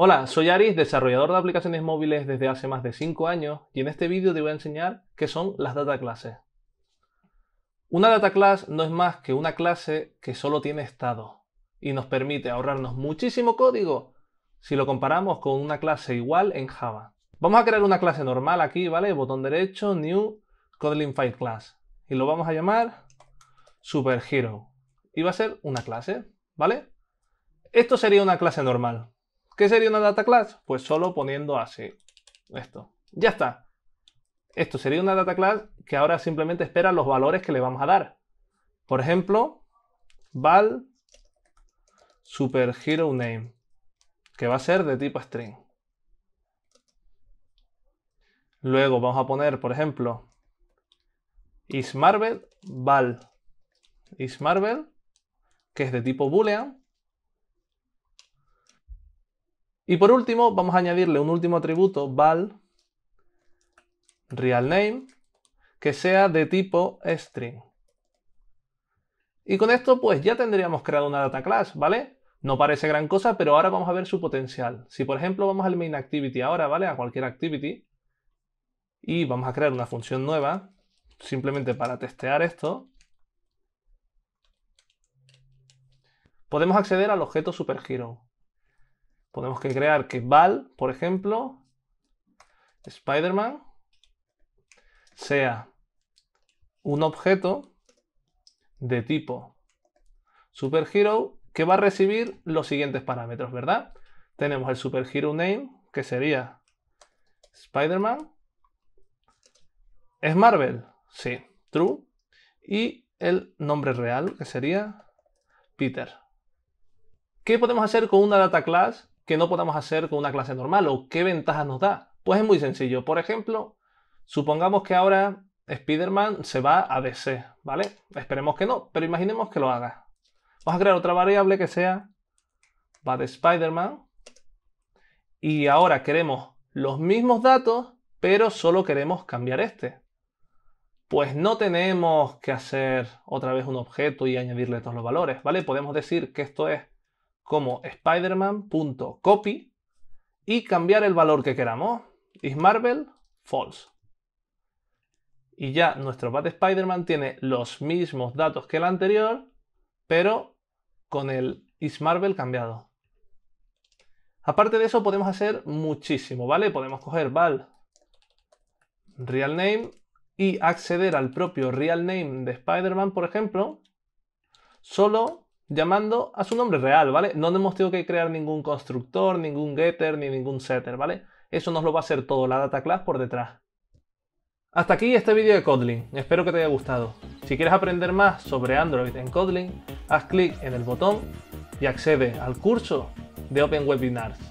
Hola, soy Aris, desarrollador de aplicaciones móviles desde hace más de 5 años y en este vídeo te voy a enseñar qué son las data classes. Una data class no es más que una clase que solo tiene estado y nos permite ahorrarnos muchísimo código si lo comparamos con una clase igual en Java. Vamos a crear una clase normal aquí, ¿vale? Botón derecho, New, Kotlin File Class. Y lo vamos a llamar Superhero. Y va a ser una clase, ¿vale? Esto sería una clase normal. ¿Qué sería una data class? Pues solo poniendo así esto. Ya está. Esto sería una data class que ahora simplemente espera los valores que le vamos a dar. Por ejemplo, val superhero name, que va a ser de tipo string. Luego vamos a poner, por ejemplo, isMarvel val isMarvel, que es de tipo boolean, Y por último, vamos a añadirle un último atributo, val realName, que sea de tipo string. Y con esto pues ya tendríamos creado una data class, ¿vale? No parece gran cosa, pero ahora vamos a ver su potencial. Si por ejemplo vamos al mainActivity activity ahora, ¿vale? A cualquier activity. Y vamos a crear una función nueva, simplemente para testear esto. Podemos acceder al objeto superhero. Podemos crear que Val, por ejemplo, Spider-Man, sea un objeto de tipo superhero que va a recibir los siguientes parámetros, ¿verdad? Tenemos el superhero name, que sería Spider-Man. ¿Es Marvel? Sí, true. Y el nombre real, que sería Peter. ¿Qué podemos hacer con una data class que no podamos hacer con una clase normal o qué ventaja nos da. Pues es muy sencillo. Por ejemplo, supongamos que ahora Spider-Man se va a DC, ¿vale? Esperemos que no, pero imaginemos que lo haga. Vamos a crear otra variable que sea va de Spider-Man y ahora queremos los mismos datos, pero solo queremos cambiar este. Pues no tenemos que hacer otra vez un objeto y añadirle todos los valores, ¿vale? Podemos decir que esto es como spiderman.copy y cambiar el valor que queramos. IsMarvel false. Y ya nuestro Bat Spider-Man tiene los mismos datos que el anterior, pero con el IsMarvel cambiado. Aparte de eso podemos hacer muchísimo, ¿vale? Podemos coger val real name y acceder al propio real name de Spider-Man, por ejemplo, solo llamando a su nombre real, ¿vale? No hemos tenido que crear ningún constructor, ningún getter, ni ningún setter, ¿vale? Eso nos lo va a hacer todo la data class por detrás. Hasta aquí este vídeo de Kotlin, espero que te haya gustado. Si quieres aprender más sobre Android en Kotlin, haz clic en el botón y accede al curso de Open Webinars.